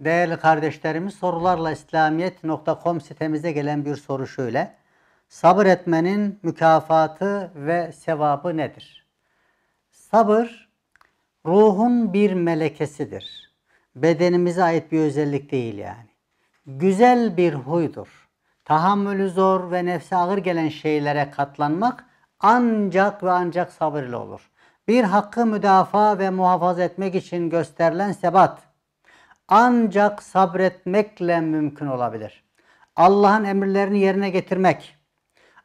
Değerli kardeşlerimiz sorularla İslamiyet.com sitemize gelen bir soru şöyle. Sabır etmenin mükafatı ve sevabı nedir? Sabır ruhun bir melekesidir. Bedenimize ait bir özellik değil yani. Güzel bir huydur. Tahammülü zor ve nefse ağır gelen şeylere katlanmak ancak ve ancak sabırla olur. Bir hakkı müdafaa ve muhafaza etmek için gösterilen sebat, ancak sabretmekle mümkün olabilir. Allah'ın emirlerini yerine getirmek,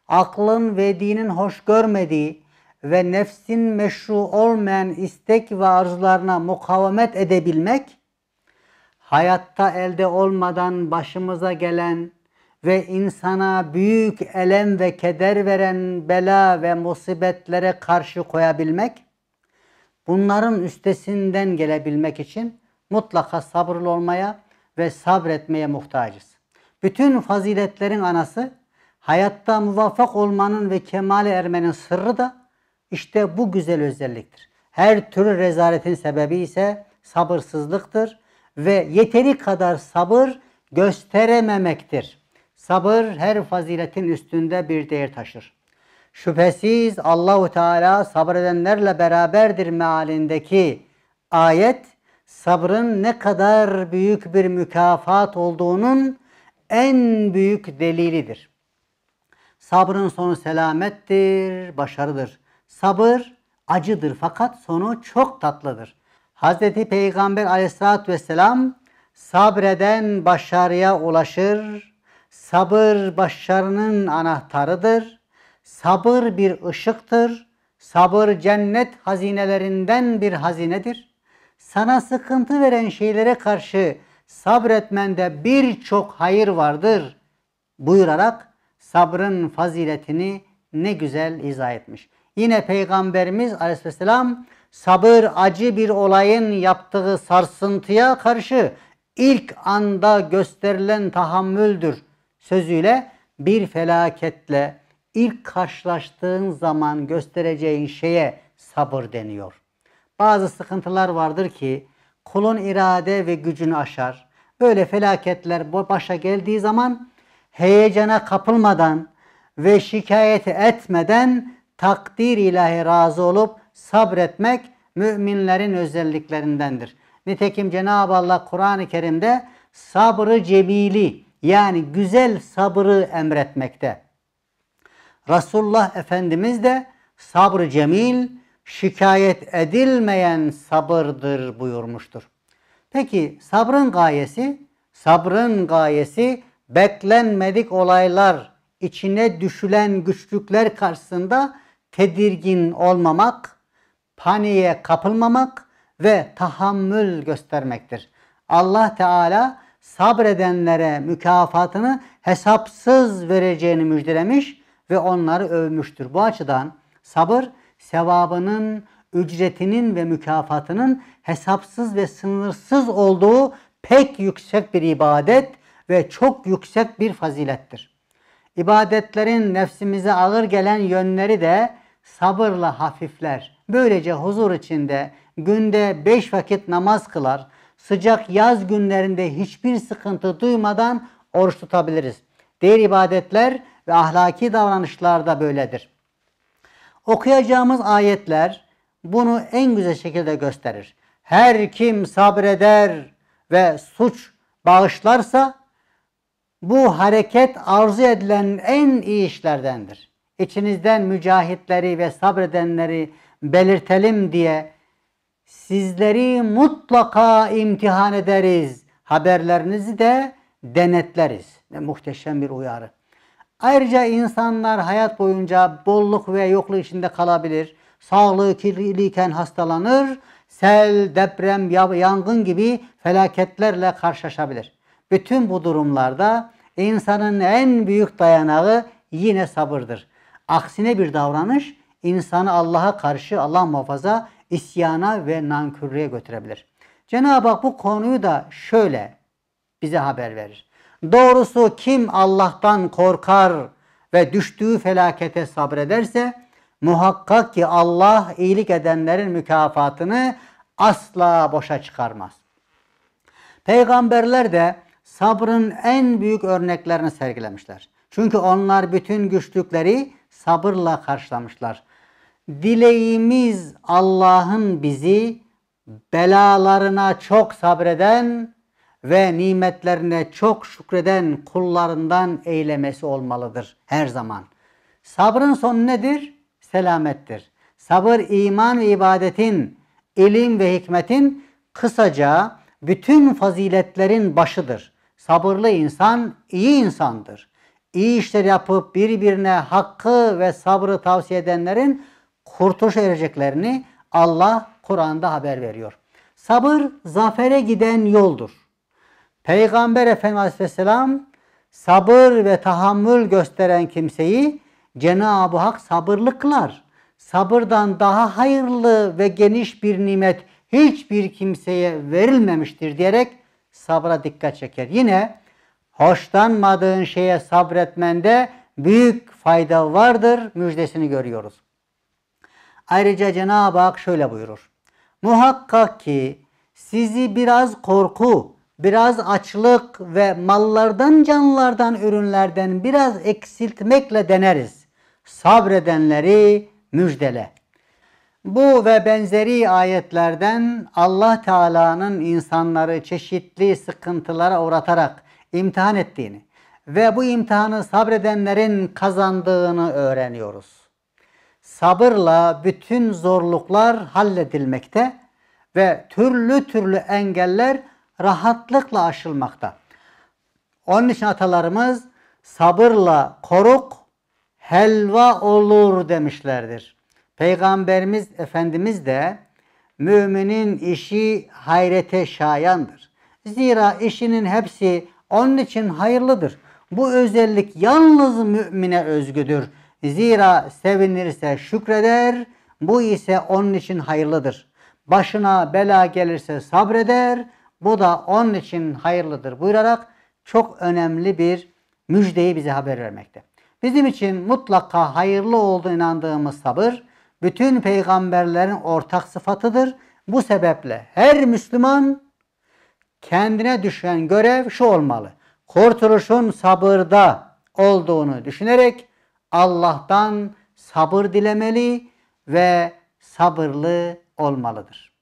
aklın ve dinin hoş görmediği ve nefsin meşru olmayan istek ve arzularına mukavemet edebilmek, hayatta elde olmadan başımıza gelen ve insana büyük elem ve keder veren bela ve musibetlere karşı koyabilmek, bunların üstesinden gelebilmek için Mutlaka sabırlı olmaya ve sabretmeye muhtacız. Bütün faziletlerin anası, hayatta muvaffak olmanın ve kemale ermenin sırrı da işte bu güzel özelliktir. Her türlü rezaletin sebebi ise sabırsızlıktır ve yeteri kadar sabır gösterememektir. Sabır her faziletin üstünde bir değer taşır. Şüphesiz Allahu Teala sabredenlerle beraberdir mealindeki ayet sabrın ne kadar büyük bir mükafat olduğunun en büyük delilidir. Sabrın sonu selamettir, başarıdır. Sabır acıdır fakat sonu çok tatlıdır. Hz. Peygamber aleyhissalatü vesselam sabreden başarıya ulaşır. Sabır başarının anahtarıdır. Sabır bir ışıktır. Sabır cennet hazinelerinden bir hazinedir.'' sana sıkıntı veren şeylere karşı sabretmende birçok hayır vardır buyurarak sabrın faziletini ne güzel izah etmiş. Yine Peygamberimiz aleyhisselam sabır acı bir olayın yaptığı sarsıntıya karşı ilk anda gösterilen tahammüldür sözüyle bir felaketle ilk karşılaştığın zaman göstereceğin şeye sabır deniyor. Bazı sıkıntılar vardır ki kulun irade ve gücünü aşar. Böyle felaketler başa geldiği zaman heyecana kapılmadan ve şikayeti etmeden takdir ilahi razı olup sabretmek müminlerin özelliklerindendir. Nitekim Cenab-ı Allah Kur'an-ı Kerim'de sabrı cemili yani güzel sabrı emretmekte. Resulullah Efendimiz de sabrı cemil şikayet edilmeyen sabırdır buyurmuştur. Peki sabrın gayesi? Sabrın gayesi beklenmedik olaylar, içine düşülen güçlükler karşısında tedirgin olmamak, paniğe kapılmamak ve tahammül göstermektir. Allah Teala sabredenlere mükafatını hesapsız vereceğini müjdelemiş ve onları övmüştür. Bu açıdan sabır sevabının, ücretinin ve mükafatının hesapsız ve sınırsız olduğu pek yüksek bir ibadet ve çok yüksek bir fazilettir. İbadetlerin nefsimize ağır gelen yönleri de sabırla hafifler. Böylece huzur içinde günde beş vakit namaz kılar, sıcak yaz günlerinde hiçbir sıkıntı duymadan oruç tutabiliriz. Diğer ibadetler ve ahlaki davranışlar da böyledir. Okuyacağımız ayetler bunu en güzel şekilde gösterir. Her kim sabreder ve suç bağışlarsa bu hareket arzu edilen en iyi işlerdendir. İçinizden mücahitleri ve sabredenleri belirtelim diye sizleri mutlaka imtihan ederiz. Haberlerinizi de denetleriz. Ne muhteşem bir uyarı. Ayrıca insanlar hayat boyunca bolluk ve yokluk içinde kalabilir. Sağlığı kirliyken hastalanır, sel, deprem, yangın gibi felaketlerle karşılaşabilir. Bütün bu durumlarda insanın en büyük dayanağı yine sabırdır. Aksine bir davranış insanı Allah'a karşı Allah muhafaza isyana ve nankörlüğe götürebilir. Cenab-ı Hak bu konuyu da şöyle bize haber verir. Doğrusu kim Allah'tan korkar ve düştüğü felakete sabrederse muhakkak ki Allah iyilik edenlerin mükafatını asla boşa çıkarmaz. Peygamberler de sabrın en büyük örneklerini sergilemişler. Çünkü onlar bütün güçlükleri sabırla karşılamışlar. Dileğimiz Allah'ın bizi belalarına çok sabreden ve nimetlerine çok şükreden kullarından eylemesi olmalıdır her zaman. Sabrın sonu nedir? Selamettir. Sabır iman ve ibadetin, ilim ve hikmetin kısaca bütün faziletlerin başıdır. Sabırlı insan iyi insandır. İyi işler yapıp birbirine hakkı ve sabrı tavsiye edenlerin kurtuluş ereceklerini Allah Kur'an'da haber veriyor. Sabır zafere giden yoldur. Peygamber Efendimiz Aleyhisselam sabır ve tahammül gösteren kimseyi Cenab-ı Hak sabırlıklar Sabırdan daha hayırlı ve geniş bir nimet hiçbir kimseye verilmemiştir diyerek sabra dikkat çeker. Yine hoşlanmadığın şeye sabretmende büyük fayda vardır müjdesini görüyoruz. Ayrıca Cenab-ı Hak şöyle buyurur. Muhakkak ki sizi biraz korku biraz açlık ve mallardan, canlılardan ürünlerden biraz eksiltmekle deneriz. Sabredenleri müjdele. Bu ve benzeri ayetlerden Allah Teala'nın insanları çeşitli sıkıntılara uğratarak imtihan ettiğini ve bu imtihanı sabredenlerin kazandığını öğreniyoruz. Sabırla bütün zorluklar halledilmekte ve türlü türlü engeller rahatlıkla aşılmakta. Onun için atalarımız sabırla koruk helva olur demişlerdir. Peygamberimiz Efendimiz de müminin işi hayrete şayandır. Zira işinin hepsi onun için hayırlıdır. Bu özellik yalnız mümine özgüdür. Zira sevinirse şükreder, bu ise onun için hayırlıdır. Başına bela gelirse sabreder, bu da onun için hayırlıdır buyurarak çok önemli bir müjdeyi bize haber vermekte. Bizim için mutlaka hayırlı olduğu inandığımız sabır bütün peygamberlerin ortak sıfatıdır. Bu sebeple her Müslüman kendine düşen görev şu olmalı. Kurtuluşun sabırda olduğunu düşünerek Allah'tan sabır dilemeli ve sabırlı olmalıdır.